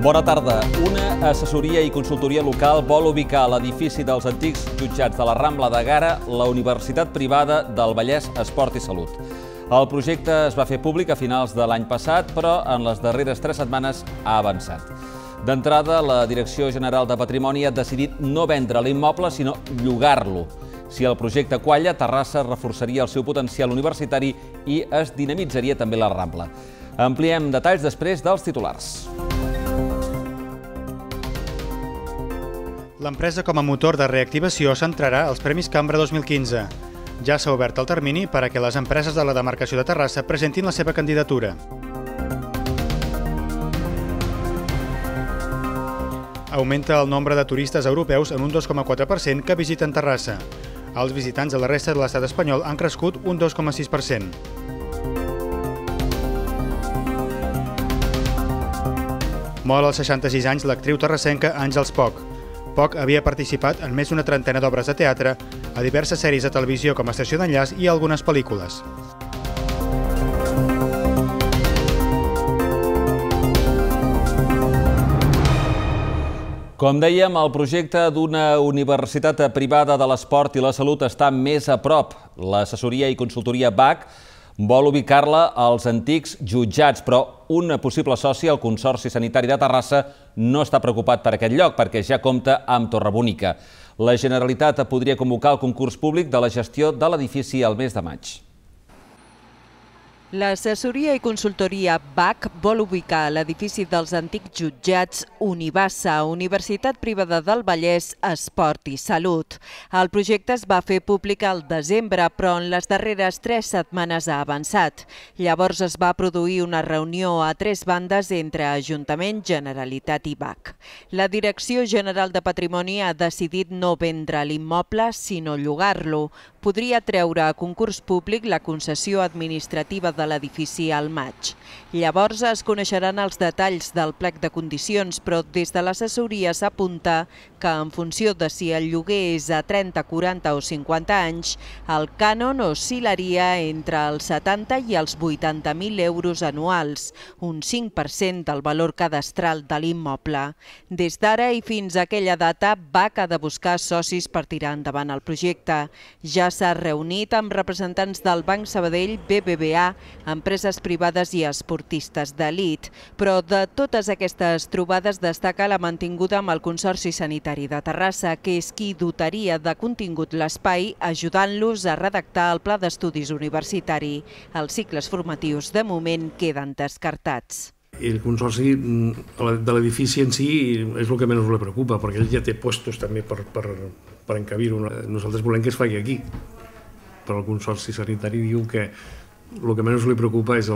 Bona tarda. Una assessoria i consultoria local vol ubicar a l'edifici dels antics jutjats de la Rambla de Gara la Universitat Privada del Vallès Esport i Salut. El projecte es va fer públic a finals de l'any passat, però en les darreres tres setmanes ha avançat. D'entrada, la Direcció General de Patrimoni ha decidit no vendre l'immoble, sinó llogar-lo. Si el projecte qualla, Terrassa reforçaria el seu potencial universitari i es dinamitzaria també la Rambla. Ampliem detalls després dels titulars. L'empresa com a motor de reactivació centrarà els Premis Cambra 2015. Ja s'ha obert el termini per a que les empreses de la demarcació de Terrassa presentin la seva candidatura. Augmenta el nombre de turistes europeus en un 2,4% que visiten Terrassa. Els visitants de la resta de l'estat espanyol han crescut un 2,6%. Mol als 66 anys l'actriu terrassenca Àngels Poc. Poc havia participat en més d'una trentena d'obres de teatre, a diverses sèries de televisió com a estació d'enllaç i algunes pel·lícules. Com dèiem, el projecte d'una universitat privada de l'esport i la salut està més a prop. L'assessoria i consultoria BAC vol ubicar-la als antics jutjats, però un possible soci, el Consorci Sanitari de Terrassa, no està preocupat per aquest lloc, perquè ja compta amb Bonica. La Generalitat podria convocar el concurs públic de la gestió de l'edifici al mes de maig. L'assessoria i consultoria BAC vol ubicar l'edifici dels antics jutjats Univassa, Universitat Privada del Vallès, Esport i Salut. El projecte es va fer públic al desembre, però en les darreres tres setmanes ha avançat. Llavors es va produir una reunió a tres bandes entre Ajuntament, Generalitat i BAC. La Direcció General de Patrimoni ha decidit no vendre l'immoble, sinó llogar-lo podria treure a concurs públic la concessió administrativa de l'edifici al maig. Llavors es coneixeran els detalls del plec de condicions, però des de l'assessoria s'apunta que en funció de si el lloguer és a 30, 40 o 50 anys, el cànon oscilaria entre els 70 i els 80.000 euros anuals, un 5% del valor cadastral de l'immoble. Des d'ara i fins a aquella data va cada de buscar socis per tirar endavant el projecte. Ja s'ha reunit amb representants del Banc Sabadell, BBVA, empreses privades i esportistes d'elit. Però de totes aquestes trobades destaca la mantinguda amb el Consorci Sanitari de Terrassa, que és qui dotaria de contingut l'espai ajudant-los a redactar el pla d'estudis universitari. Els cicles formatius, de moment, queden descartats el Consorci mm, de l'edifici en si és el que menys li preocupa, perquè ell ja té puestos també per, per, per encabir-ho. Nosaltres volem que es faci aquí, però el Consorci Sanitari diu que el que menys li preocupa és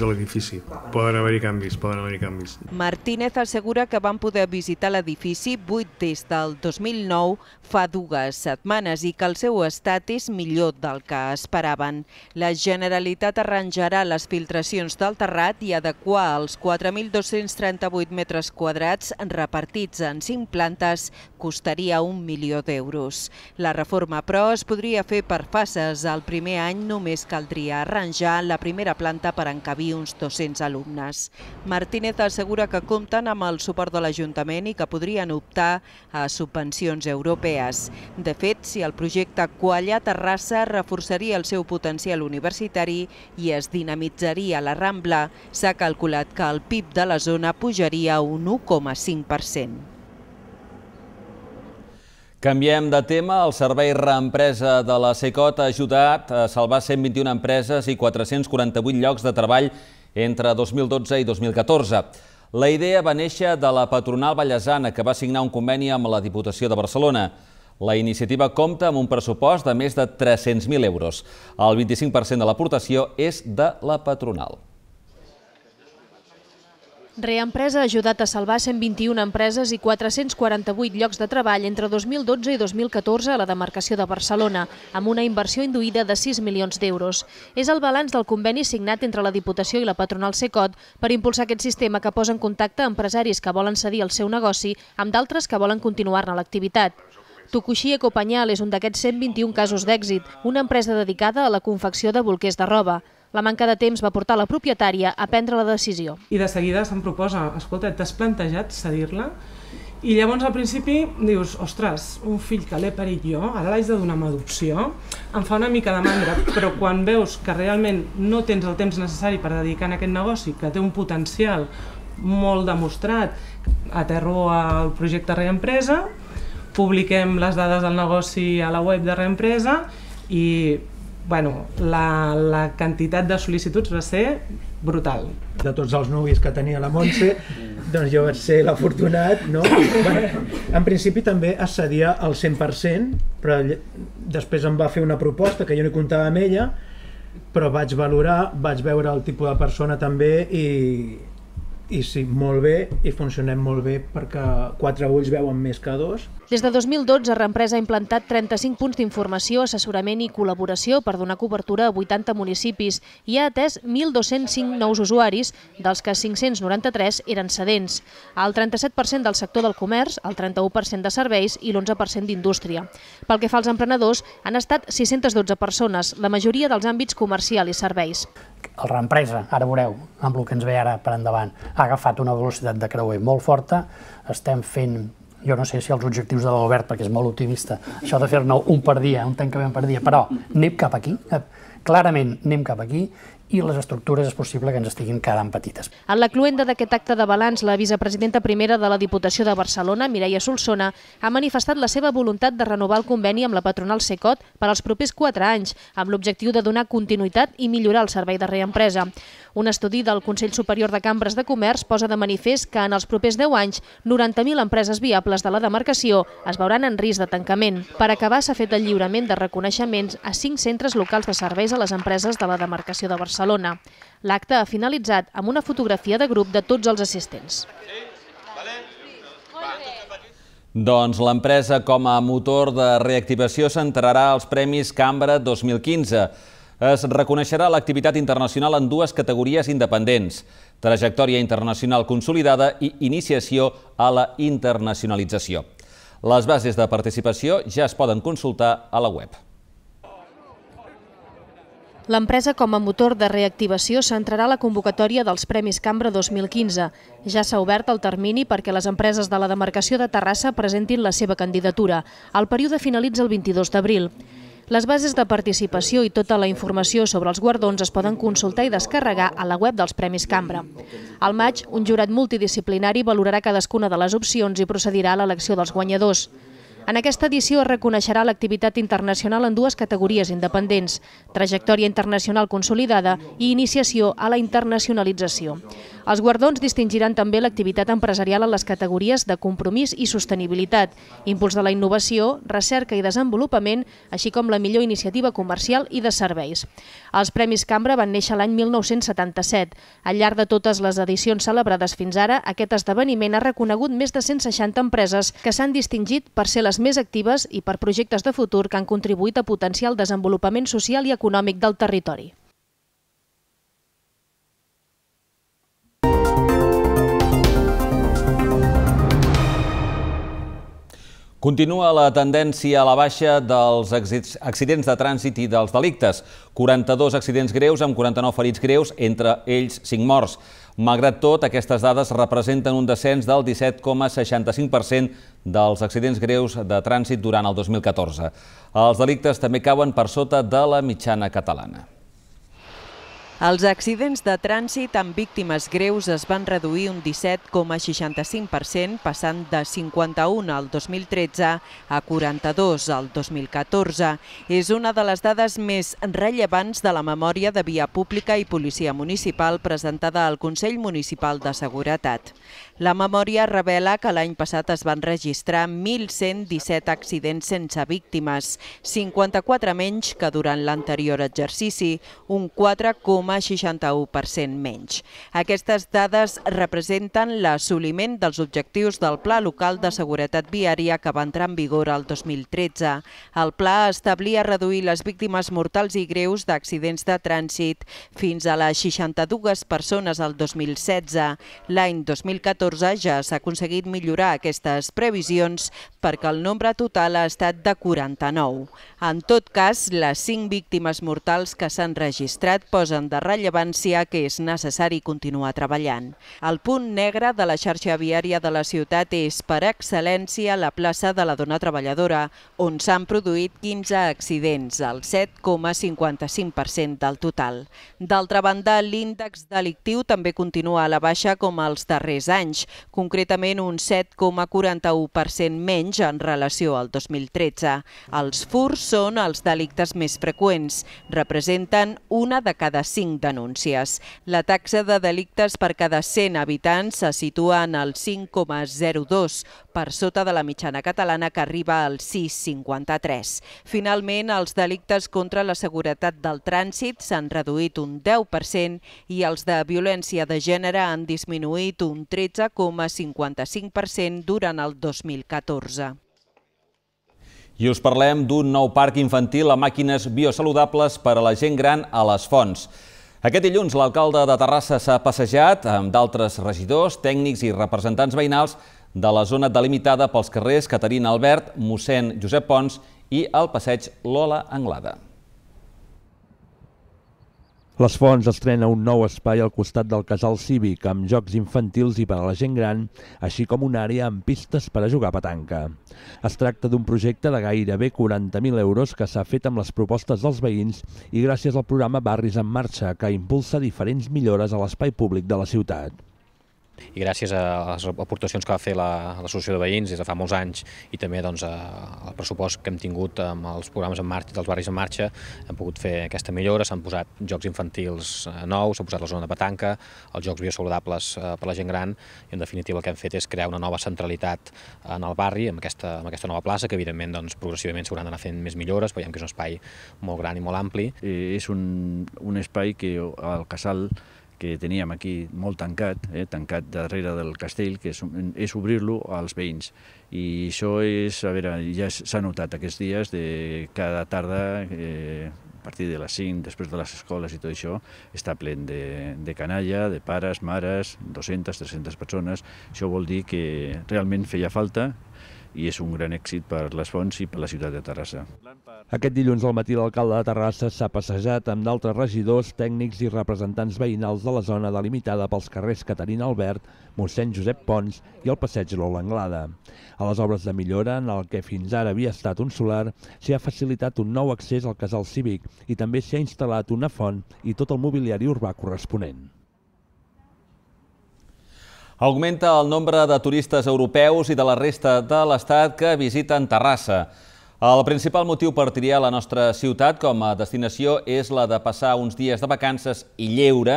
l'edifici. Poden haver-hi canvis, poden haver-hi canvis. Martínez assegura que van poder visitar l'edifici buit des del 2009, fa dues setmanes, i que el seu estat és millor del que esperaven. La Generalitat arranjarà les filtracions del terrat i adequar els 4.238 metres quadrats repartits en cinc plantes costaria un milió d'euros. La reforma, però, es podria fer per fases. El primer any només caldria arranjar ja la primera planta per encabir uns 200 alumnes. Martínez assegura que compten amb el suport de l'Ajuntament i que podrien optar a subvencions europees. De fet, si el projecte Qualla Terrassa reforçaria el seu potencial universitari i es dinamitzaria la Rambla, s'ha calculat que el PIB de la zona pujaria un 1,5%. Canviem de tema. El Servei Reempresa de la CECOT ha ajudat a salvar 121 empreses i 448 llocs de treball entre 2012 i 2014. La idea va néixer de la patronal Vallesana, que va signar un conveni amb la Diputació de Barcelona. La iniciativa compta amb un pressupost de més de 300.000 euros. El 25% de l'aportació és de la patronal. Reempresa ha ajudat a salvar 121 empreses i 448 llocs de treball entre 2012 i 2014 a la demarcació de Barcelona, amb una inversió induïda de 6 milions d'euros. És el balanç del conveni signat entre la Diputació i la patronal Secot per impulsar aquest sistema que posa en contacte empresaris que volen cedir el seu negoci amb d'altres que volen continuar-ne l'activitat. Tokushi Ecopanyal és un d'aquests 121 casos d'èxit, una empresa dedicada a la confecció de bolquers de roba. La manca de temps va portar la propietària a prendre la decisió. I de seguida se'm proposa, escolta, t'has plantejat cedir-la? I llavors al principi dius, ostres, un fill que l'he parit jo, ara l'haig de donar amb adopció, em fa una mica de mandra, però quan veus que realment no tens el temps necessari per dedicar en aquest negoci, que té un potencial molt demostrat, aterro al projecte Reempresa, publiquem les dades del negoci a la web de Reempresa i bueno, la, la quantitat de sol·licituds va ser brutal. De tots els nuvis que tenia la Montse, doncs jo vaig ser l'afortunat, no? Bueno, en principi també accedia al 100%, però després em va fer una proposta que jo no comptava amb ella, però vaig valorar, vaig veure el tipus de persona també i, i sí, molt bé, i funcionem molt bé perquè quatre ulls veuen més que dos. Des de 2012, Reempresa ha implantat 35 punts d'informació, assessorament i col·laboració per donar cobertura a 80 municipis i ha atès 1.205 nous usuaris, dels que 593 eren cedents. El 37% del sector del comerç, el 31% de serveis i l'11% d'indústria. Pel que fa als emprenedors, han estat 612 persones, la majoria dels àmbits comercial i serveis el reempresa, ara veureu, amb el que ens ve ara per endavant, ha agafat una velocitat de creuer molt forta, estem fent jo no sé si els objectius de l'Obert, perquè és molt optimista, això de fer-ne un per dia, un tancament per dia, però anem cap aquí, clarament anem cap aquí i les estructures és possible que ens estiguin quedant petites. En la cluenda d'aquest acte de balanç, la vicepresidenta primera de la Diputació de Barcelona, Mireia Solsona, ha manifestat la seva voluntat de renovar el conveni amb la patronal Secot per als propers quatre anys, amb l'objectiu de donar continuïtat i millorar el servei de reempresa. Un estudi del Consell Superior de Cambres de Comerç posa de manifest que en els propers 10 anys 90.000 empreses viables de la demarcació es veuran en risc de tancament. Per acabar, s'ha fet el lliurament de reconeixements a cinc centres locals de serveis a les empreses de la demarcació de Barcelona. L'acte ha finalitzat amb una fotografia de grup de tots els assistents. Doncs l'empresa com a motor de reactivació centrarà els Premis Cambra 2015. Es reconeixerà l'activitat internacional en dues categories independents, trajectòria internacional consolidada i iniciació a la internacionalització. Les bases de participació ja es poden consultar a la web. L'empresa com a motor de reactivació centrarà la convocatòria dels Premis Cambra 2015. Ja s'ha obert el termini perquè les empreses de la demarcació de Terrassa presentin la seva candidatura. El període finalitza el 22 d'abril. Les bases de participació i tota la informació sobre els guardons es poden consultar i descarregar a la web dels Premis Cambra. Al maig, un jurat multidisciplinari valorarà cadascuna de les opcions i procedirà a l'elecció dels guanyadors. En aquesta edició es reconeixerà l'activitat internacional en dues categories independents, trajectòria internacional consolidada i iniciació a la internacionalització. Els guardons distingiran també l'activitat empresarial en les categories de compromís i sostenibilitat, impuls de la innovació, recerca i desenvolupament, així com la millor iniciativa comercial i de serveis. Els Premis Cambra van néixer l'any 1977. Al llarg de totes les edicions celebrades fins ara, aquest esdeveniment ha reconegut més de 160 empreses que s'han distingit per ser les persones més actives i per projectes de futur que han contribuït a potenciar el desenvolupament social i econòmic del territori. Continua la tendència a la baixa dels accidents de trànsit i dels delictes. 42 accidents greus amb 49 ferits greus, entre ells 5 morts. Malgrat tot, aquestes dades representen un descens del 17,65% dels accidents greus de trànsit durant el 2014. Els delictes també cauen per sota de la mitjana catalana. Els accidents de trànsit amb víctimes greus es van reduir un 17,65%, passant de 51 al 2013 a 42 al 2014. És una de les dades més rellevants de la memòria de via pública i policia municipal presentada al Consell Municipal de Seguretat. La memòria revela que l'any passat es van registrar 1.117 accidents sense víctimes, 54 menys que durant l'anterior exercici, un 4,61% menys. Aquestes dades representen l'assoliment dels objectius del Pla Local de Seguretat Viària que va entrar en vigor el 2013. El pla establia reduir les víctimes mortals i greus d'accidents de trànsit fins a les 62 persones al 2016. L'any 2014 2014 ja s'ha aconseguit millorar aquestes previsions perquè el nombre total ha estat de 49. En tot cas, les 5 víctimes mortals que s'han registrat posen de rellevància que és necessari continuar treballant. El punt negre de la xarxa viària de la ciutat és, per excel·lència, la plaça de la dona treballadora, on s'han produït 15 accidents, el 7,55% del total. D'altra banda, l'índex delictiu també continua a la baixa com els darrers anys, anys, concretament un 7,41% menys en relació al 2013. Els furs són els delictes més freqüents, representen una de cada cinc denúncies. La taxa de delictes per cada 100 habitants se situa en el 5,02, per sota de la mitjana catalana que arriba al 6,53. Finalment, els delictes contra la seguretat del trànsit s'han reduït un 10% i els de violència de gènere han disminuït un 13 13,55% durant el 2014. I us parlem d'un nou parc infantil a màquines biosaludables per a la gent gran a les fonts. Aquest dilluns l'alcalde de Terrassa s'ha passejat amb d'altres regidors, tècnics i representants veïnals de la zona delimitada pels carrers Caterina Albert, mossèn Josep Pons i el passeig Lola Anglada. Les Fonts estrena un nou espai al costat del casal cívic amb jocs infantils i per a la gent gran, així com una àrea amb pistes per a jugar a petanca. Es tracta d'un projecte de gairebé 40.000 euros que s'ha fet amb les propostes dels veïns i gràcies al programa Barris en Marxa, que impulsa diferents millores a l'espai públic de la ciutat i gràcies a les aportacions que va fer l'Associació la, de Veïns des de fa molts anys i també doncs, al pressupost que hem tingut amb els programes en marxa, dels barris en marxa, hem pogut fer aquesta millora, s'han posat jocs infantils eh, nous, s'ha posat la zona de petanca, els jocs biosaludables eh, per la gent gran i en definitiva el que hem fet és crear una nova centralitat eh, en el barri, amb aquesta, amb aquesta nova plaça, que evidentment doncs, progressivament s'hauran d'anar fent més millores, veiem que és un espai molt gran i molt ampli. És un, un espai que al Casal que teníem aquí molt tancat, eh, tancat darrere del castell, que és, és obrir-lo als veïns. I això és, a veure, ja s'ha notat aquests dies, de cada tarda, eh, a partir de les 5, després de les escoles i tot això, està ple de, de canalla, de pares, mares, 200, 300 persones. Això vol dir que realment feia falta i és un gran èxit per les fonts i per la ciutat de Terrassa. Aquest dilluns al matí l'alcalde de Terrassa s'ha passejat amb d'altres regidors, tècnics i representants veïnals de la zona delimitada pels carrers Caterina Albert, mossèn Josep Pons i el passeig Lola Anglada. A les obres de millora, en el que fins ara havia estat un solar, s'hi ha facilitat un nou accés al casal cívic i també s'hi ha instal·lat una font i tot el mobiliari urbà corresponent. Augmenta el nombre de turistes europeus i de la resta de l'Estat que visiten Terrassa. El principal motiu per triar la nostra ciutat com a destinació és la de passar uns dies de vacances i lleure,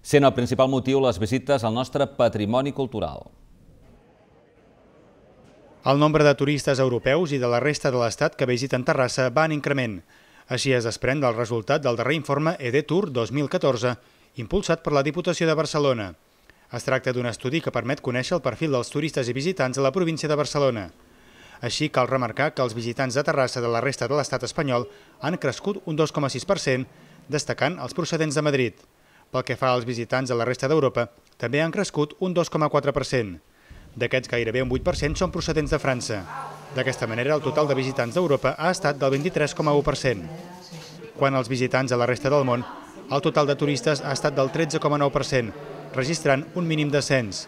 sent el principal motiu les visites al nostre patrimoni cultural. El nombre de turistes europeus i de la resta de l'Estat que visiten Terrassa va en increment. Així es desprèn del resultat del darrer informe ED Tour 2014, impulsat per la Diputació de Barcelona. Es tracta d'un estudi que permet conèixer el perfil dels turistes i visitants a la província de Barcelona. Així, cal remarcar que els visitants de Terrassa de la resta de l'estat espanyol han crescut un 2,6%, destacant els procedents de Madrid. Pel que fa als visitants de la resta d'Europa, també han crescut un 2,4%. D'aquests, gairebé un 8% són procedents de França. D'aquesta manera, el total de visitants d'Europa ha estat del 23,1%. Quan als visitants de la resta del món, el total de turistes ha estat del 13,9%, registrant un mínim de cens.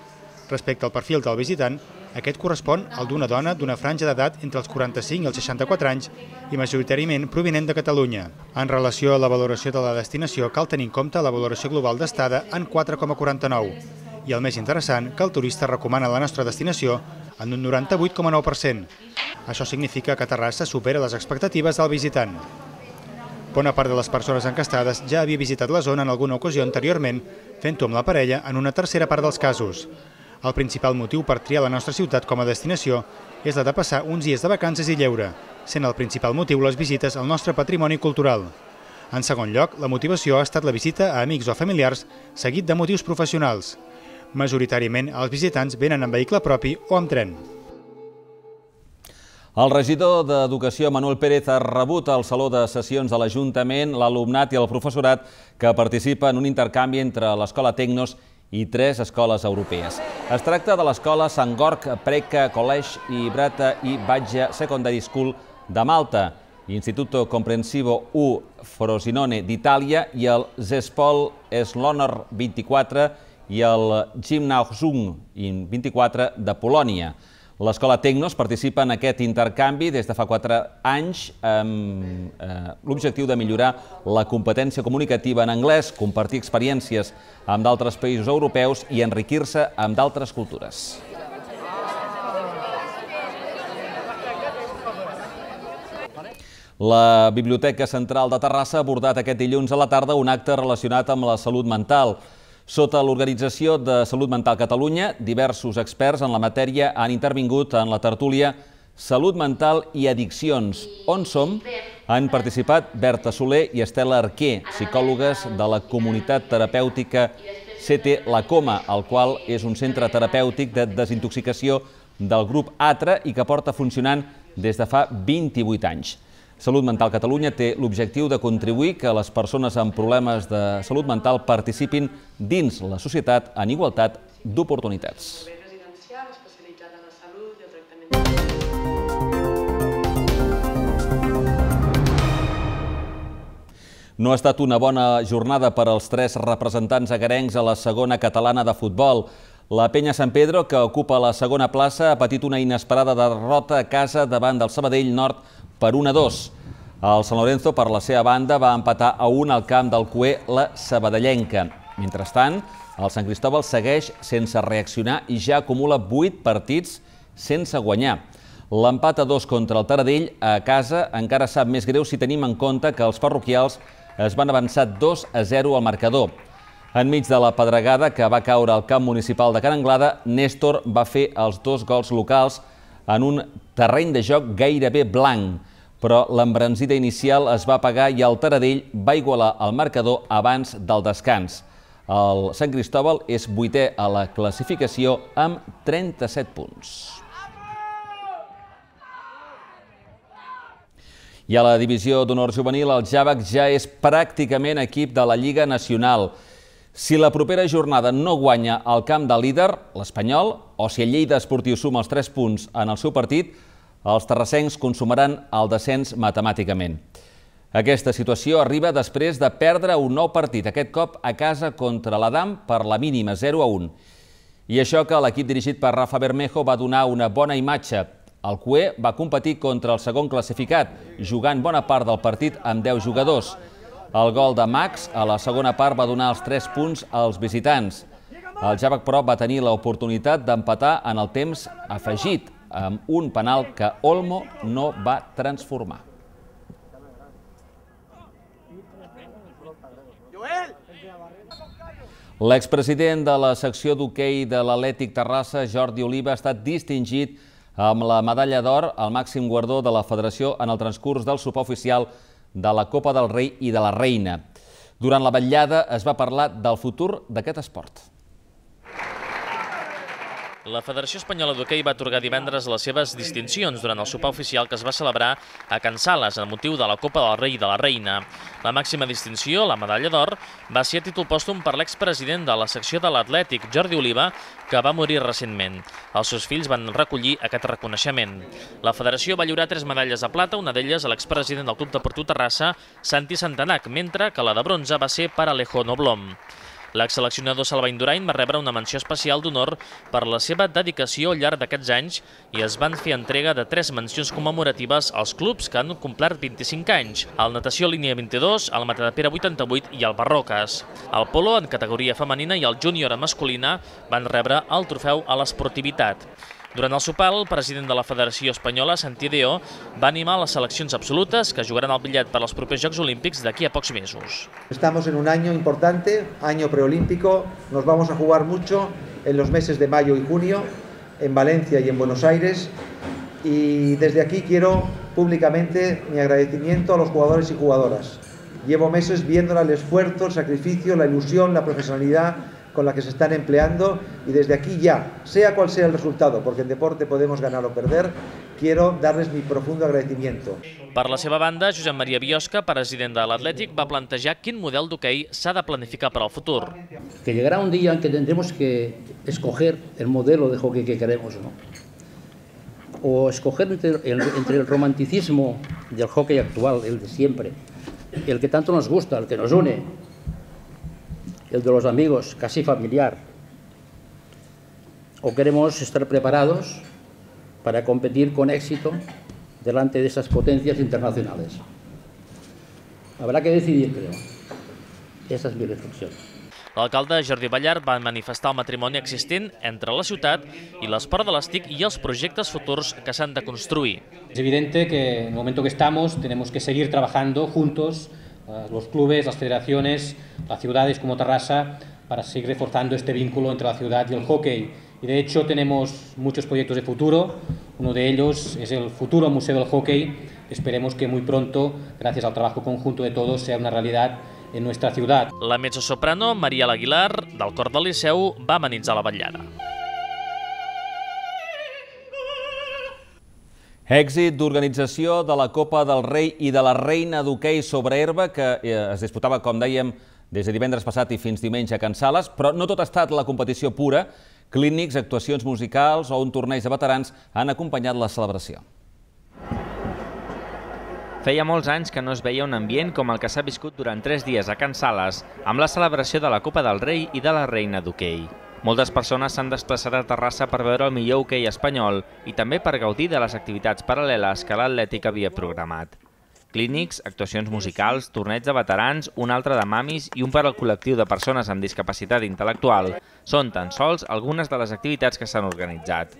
Respecte al perfil del visitant, aquest correspon al d'una dona d'una franja d'edat entre els 45 i els 64 anys i majoritàriament provinent de Catalunya. En relació a la valoració de la destinació, cal tenir en compte la valoració global d'estada en 4,49 i el més interessant, que el turista recomana la nostra destinació en un 98,9%. Això significa que Terrassa supera les expectatives del visitant. Bona part de les persones encastades ja havia visitat la zona en alguna ocasió anteriorment, fent-ho amb la parella en una tercera part dels casos. El principal motiu per triar la nostra ciutat com a destinació és la de passar uns dies de vacances i lleure, sent el principal motiu les visites al nostre patrimoni cultural. En segon lloc, la motivació ha estat la visita a amics o familiars, seguit de motius professionals. Majoritàriament, els visitants venen amb vehicle propi o amb tren. El regidor d'Educació, Manuel Pérez, ha rebut al Saló de Sessions de l'Ajuntament l'alumnat i el professorat que participa en un intercanvi entre l'Escola Tecnos i tres escoles europees. Es tracta de l'escola Sant Gorg, Preca, College i Brata i Batja Secondary School de Malta, Instituto Comprensivo U Frosinone d'Itàlia i el Zespol Slonor 24 i el Gymnasium 24 de Polònia. L'Escola Tecnos participa en aquest intercanvi des de fa 4 anys amb eh, l'objectiu de millorar la competència comunicativa en anglès, compartir experiències amb d'altres països europeus i enriquir-se amb d'altres cultures. La Biblioteca Central de Terrassa ha abordat aquest dilluns a la tarda un acte relacionat amb la salut mental. Sota l'Organització de Salut Mental Catalunya, diversos experts en la matèria han intervingut en la tertúlia Salut Mental i Addiccions. On som? Han participat Berta Soler i Estela Arquer, psicòlogues de la comunitat terapèutica CT La Coma, el qual és un centre terapèutic de desintoxicació del grup ATRA i que porta funcionant des de fa 28 anys. Salut Mental Catalunya té l'objectiu de contribuir que les persones amb problemes de salut mental participin dins la societat en igualtat d'oportunitats. No ha estat una bona jornada per als tres representants agarencs a la segona catalana de futbol. La penya Sant Pedro, que ocupa la segona plaça, ha patit una inesperada derrota a casa davant del Sabadell Nord per 1 a 2. El San Lorenzo, per la seva banda, va empatar a 1 al camp del Cué la Sabadellenca. Mentrestant, el Sant Cristòbal segueix sense reaccionar i ja acumula 8 partits sense guanyar. L'empat a 2 contra el Taradell a casa encara sap més greu si tenim en compte que els parroquials es van avançar 2 a 0 al marcador. Enmig de la pedregada que va caure al camp municipal de Can Anglada, Néstor va fer els dos gols locals en un terreny de joc gairebé blanc però l'embranzida inicial es va pagar i el Taradell va igualar el marcador abans del descans. El Sant Cristòbal és vuitè a la classificació amb 37 punts. I a la divisió d'honor juvenil, el Javac ja és pràcticament equip de la Lliga Nacional. Si la propera jornada no guanya el camp de líder, l'Espanyol, o si el Lleida Esportiu suma els 3 punts en el seu partit, els terrassencs consumaran el descens matemàticament. Aquesta situació arriba després de perdre un nou partit, aquest cop a casa contra l'Adam per la mínima 0 a 1. I això que l'equip dirigit per Rafa Bermejo va donar una bona imatge. El Cué va competir contra el segon classificat, jugant bona part del partit amb 10 jugadors. El gol de Max a la segona part va donar els 3 punts als visitants. El Javac, però, va tenir l'oportunitat d'empatar en el temps afegit, amb un penal que Olmo no va transformar. L'expresident de la secció d'hoquei de l'Atlètic Terrassa, Jordi Oliva, ha estat distingit amb la medalla d'or al màxim guardó de la federació en el transcurs del sopar oficial de la Copa del Rei i de la Reina. Durant la vetllada es va parlar del futur d'aquest esport. La Federació Espanyola d'Hockey va atorgar divendres les seves distincions durant el sopar oficial que es va celebrar a Can Sales en motiu de la Copa del Rei i de la Reina. La màxima distinció, la medalla d'or, va ser a títol pòstum per l'expresident de la secció de l'Atlètic, Jordi Oliva, que va morir recentment. Els seus fills van recollir aquest reconeixement. La federació va lliurar tres medalles de plata, una d'elles a l'expresident del Club Deportiu Terrassa, Santi Santanac, mentre que la de bronze va ser per Alejo Noblom. L'exseleccionador Salva Indurain va rebre una menció especial d'honor per la seva dedicació al llarg d'aquests anys i es van fer entrega de tres mencions commemoratives als clubs que han complert 25 anys, el Natació Línia 22, el Pere 88 i el Barroques. El polo en categoria femenina i el júnior en masculina van rebre el trofeu a l'esportivitat. Durante el sopar, el presidente de la federación Española, Santiago, va animar las selecciones absolutas que jugarán el para los propios Juegos Olímpicos de aquí a pocos meses. Estamos en un año importante, año preolímpico, nos vamos a jugar mucho en los meses de mayo y junio, en Valencia y en Buenos Aires, y desde aquí quiero públicamente mi agradecimiento a los jugadores y jugadoras. Llevo meses viéndola el esfuerzo, el sacrificio, la ilusión, la profesionalidad con la que se están empleando y desde aquí ya, sea cual sea el resultado, porque en deporte podemos ganar o perder, quiero darles mi profundo agradecimiento. Para la seva banda, Josep Maria Biosca, presidenta del l'Atlètic, va a plantejar de model se s'ha de planificar para el futuro. Que llegará un día en que tendremos que escoger el modelo de hockey que queremos, ¿no? o escoger entre el romanticismo del hockey actual, el de siempre, el que tanto nos gusta, el que nos une, el de los amigos, casi familiar. O queremos estar preparados para competir con éxito delante de esas potencias internacionales. Habrá que decidir, creo. Esa es mi reflexión. L'alcalde Jordi Ballar va manifestar el matrimoni existent entre la ciutat i l'esport de les TIC i els projectes futurs que s'han de construir. És evidente que en el moment que estem tenemos que seguir trabajando juntos los clubes, las federaciones, las ciudades como Terrassa, para seguir reforzando este vínculo entre la ciudad y el hockey. Y de hecho tenemos muchos proyectos de futuro, uno de ellos es el futuro Museo del Hockey, esperemos que muy pronto, gracias al trabajo conjunto de todos, sea una realidad en nuestra ciudad. La mezzosoprano María Aguilar, del Cor del Liceu, va la Èxit d'organització de la Copa del Rei i de la Reina d'hoquei sobre herba, que eh, es disputava, com dèiem, des de divendres passat i fins diumenge a Can Sales, però no tot ha estat la competició pura. Clínics, actuacions musicals o un torneig de veterans han acompanyat la celebració. Feia molts anys que no es veia un ambient com el que s'ha viscut durant tres dies a Can Sales, amb la celebració de la Copa del Rei i de la Reina d'hoquei. Moltes persones s'han desplaçat a Terrassa per veure el millor hoquei espanyol i també per gaudir de les activitats paral·leles que l'Atlètic havia programat. Clínics, actuacions musicals, torneig de veterans, un altre de mamis i un per al col·lectiu de persones amb discapacitat intel·lectual són tan sols algunes de les activitats que s'han organitzat.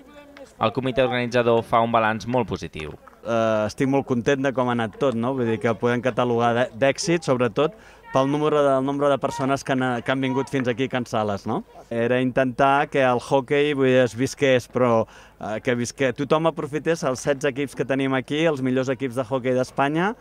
El comitè organitzador fa un balanç molt positiu. Eh, estic molt content de com ha anat tot, no? Vull dir que podem catalogar d'èxit, sobretot, pel número de, el nombre de persones que han, que han vingut fins aquí a Can Sales, no? Era intentar que el hockey es visqués, però eh, que, visqués, tothom aprofités els 16 equips que tenim aquí, els millors equips de hockey d'Espanya,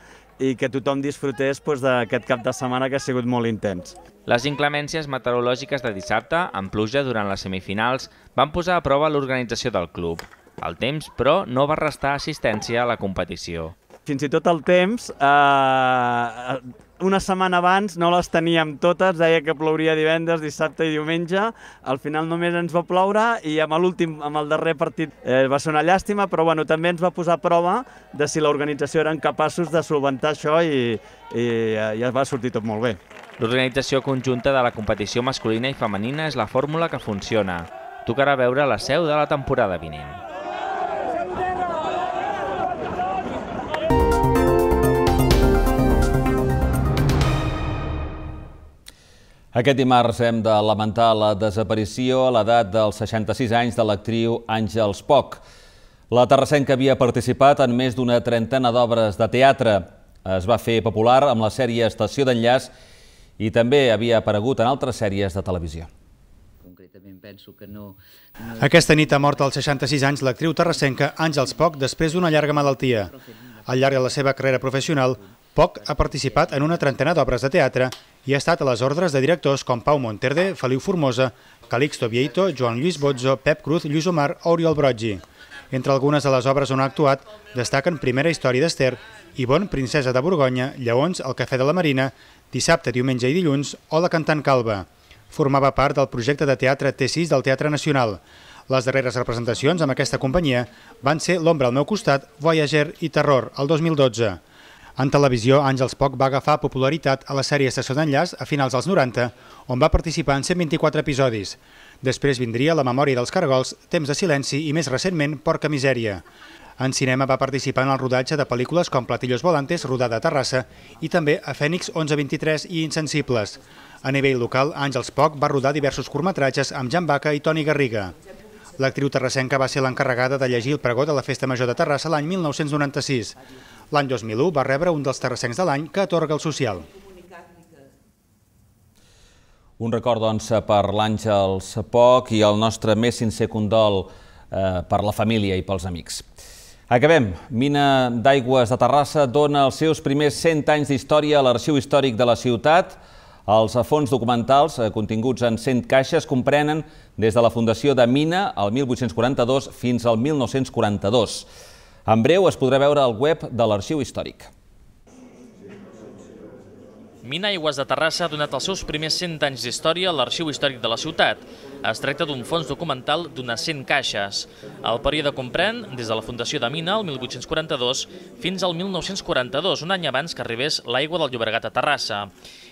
i que tothom disfrutés doncs, d'aquest cap de setmana que ha sigut molt intens. Les inclemències meteorològiques de dissabte, amb pluja durant les semifinals, van posar a prova l'organització del club. El temps, però, no va restar assistència a la competició. Fins i tot el temps eh, una setmana abans no les teníem totes, deia que plouria divendres, dissabte i diumenge, al final només ens va ploure i amb l'últim, amb el darrer partit eh, va ser una llàstima, però bueno, també ens va posar prova de si l'organització eren capaços de solventar això i, i, i eh, es va sortir tot molt bé. L'organització conjunta de la competició masculina i femenina és la fórmula que funciona. Tocarà veure la seu de la temporada vinent. Aquest dimarts hem de lamentar la desaparició a l'edat dels 66 anys de l'actriu Àngels Poc. La terrassenca havia participat en més d'una trentena d'obres de teatre. Es va fer popular amb la sèrie Estació d'enllaç i també havia aparegut en altres sèries de televisió. Concretament penso que no... Aquesta nit ha mort als 66 anys l'actriu terrassenca Àngels Poc després d'una llarga malaltia. Al llarg de la seva carrera professional poc ha participat en una trentena d'obres de teatre i ha estat a les ordres de directors com Pau Monterde, Feliu Formosa, Calixto Vieito, Joan Lluís Bozzo, Pep Cruz, Lluís Omar o Oriol Broggi. Entre algunes de les obres on ha actuat destaquen Primera història d'Ester, Bon princesa de Borgonya, Lleons, El cafè de la Marina, Dissabte, diumenge i dilluns o La cantant calva. Formava part del projecte de teatre T6 del Teatre Nacional. Les darreres representacions amb aquesta companyia van ser L'ombra al meu costat, Voyager i Terror, el 2012. En televisió, Àngels Poc va agafar popularitat a la sèrie Estació d'enllaç a finals dels 90, on va participar en 124 episodis. Després vindria La memòria dels cargols, Temps de silenci i, més recentment, Porca misèria. En cinema va participar en el rodatge de pel·lícules com Platillos volantes, rodada a Terrassa, i també a Fènix 1123 i Insensibles. A nivell local, Àngels Poc va rodar diversos curtmetratges amb Jan Baca i Toni Garriga. L'actriu terrassenca va ser l'encarregada de llegir el pregó de la Festa Major de Terrassa l'any 1996. L'any 2001 va rebre un dels terrassencs de l'any que atorga el social. Un record, doncs, per l'Àngel Sapoc i el nostre més sincer condol eh, per la família i pels amics. Acabem. Mina d'Aigües de Terrassa dona els seus primers 100 anys d'història a l'Arxiu Històric de la ciutat. Els fons documentals eh, continguts en 100 caixes comprenen des de la fundació de Mina el 1842 fins al 1942. En breu es podrà veure al web de l'Arxiu Històric. Aigües de Terrassa ha donat els seus primers 100 anys d'història a l'Arxiu Històric de la ciutat. Es tracta d'un fons documental d'unes 100 caixes. El període comprèn des de la fundació de Mina, el 1842, fins al 1942, un any abans que arribés l'aigua del Llobregat a Terrassa.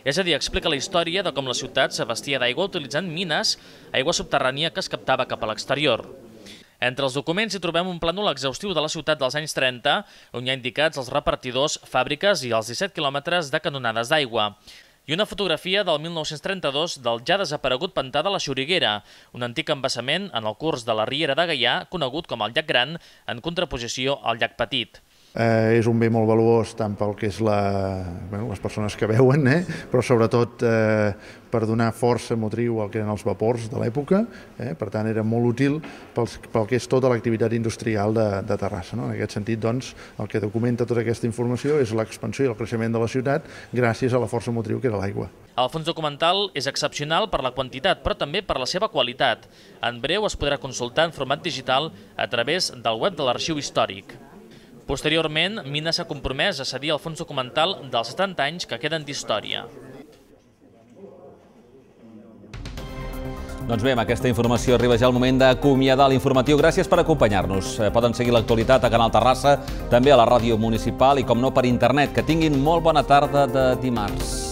És a dir, explica la història de com la ciutat s'abastia d'aigua utilitzant mines, aigua subterrània que es captava cap a l'exterior. Entre els documents hi trobem un plànol exhaustiu de la ciutat dels anys 30, on hi ha indicats els repartidors, fàbriques i els 17 quilòmetres de canonades d'aigua i una fotografia del 1932 del ja desaparegut pantà de la Xoriguera, un antic embassament en el curs de la Riera de Gaià, conegut com el Llac Gran, en contraposició al Llac Petit. Eh, és un bé molt valuós tant pel que és la, bueno, les persones que veuen, eh? però sobretot eh, per donar força motriu al que eren els vapors de l'època, eh? per tant era molt útil pels, pel que és tota l'activitat industrial de, de Terrassa. No? En aquest sentit, doncs, el que documenta tota aquesta informació és l'expansió i el creixement de la ciutat gràcies a la força motriu que era l'aigua. El fons documental és excepcional per la quantitat, però també per la seva qualitat. En breu es podrà consultar en format digital a través del web de l'Arxiu Històric. Posteriorment, Mina s'ha compromès a cedir el fons documental dels 70 anys que queden d'història. Doncs bé, amb aquesta informació arriba ja el moment d'acomiadar l'informatiu. Gràcies per acompanyar-nos. Eh, poden seguir l'actualitat a Canal Terrassa, també a la ràdio municipal i, com no, per internet. Que tinguin molt bona tarda de dimarts.